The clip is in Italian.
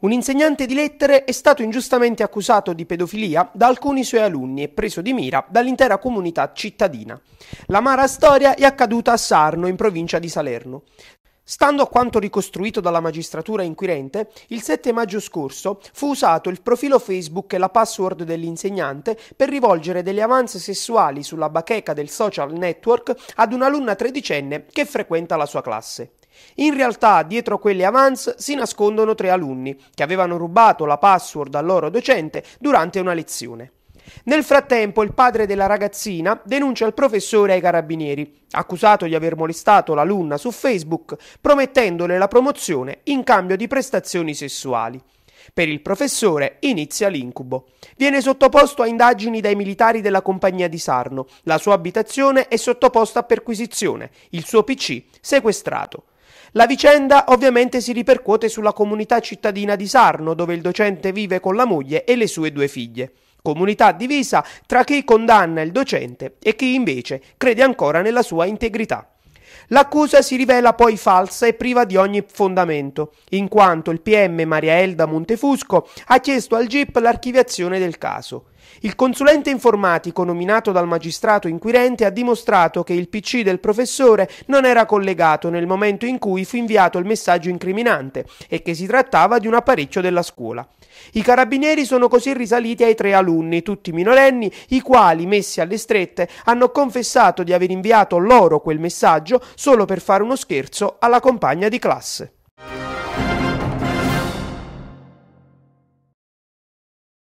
Un insegnante di lettere è stato ingiustamente accusato di pedofilia da alcuni suoi alunni e preso di mira dall'intera comunità cittadina. L'amara storia è accaduta a Sarno, in provincia di Salerno. Stando a quanto ricostruito dalla magistratura inquirente, il 7 maggio scorso fu usato il profilo Facebook e la password dell'insegnante per rivolgere delle avanze sessuali sulla bacheca del social network ad un'alunna tredicenne che frequenta la sua classe. In realtà dietro quelle avance si nascondono tre alunni che avevano rubato la password al loro docente durante una lezione. Nel frattempo il padre della ragazzina denuncia il professore ai carabinieri, accusato di aver molestato l'alunna su Facebook, promettendole la promozione in cambio di prestazioni sessuali. Per il professore inizia l'incubo. Viene sottoposto a indagini dai militari della compagnia di Sarno, la sua abitazione è sottoposta a perquisizione, il suo PC sequestrato. La vicenda ovviamente si ripercuote sulla comunità cittadina di Sarno, dove il docente vive con la moglie e le sue due figlie. Comunità divisa tra chi condanna il docente e chi invece crede ancora nella sua integrità. L'accusa si rivela poi falsa e priva di ogni fondamento, in quanto il PM Maria Elda Montefusco ha chiesto al GIP l'archiviazione del caso. Il consulente informatico nominato dal magistrato inquirente ha dimostrato che il PC del professore non era collegato nel momento in cui fu inviato il messaggio incriminante e che si trattava di un apparecchio della scuola. I carabinieri sono così risaliti ai tre alunni, tutti minorenni, i quali, messi alle strette, hanno confessato di aver inviato loro quel messaggio solo per fare uno scherzo alla compagna di classe.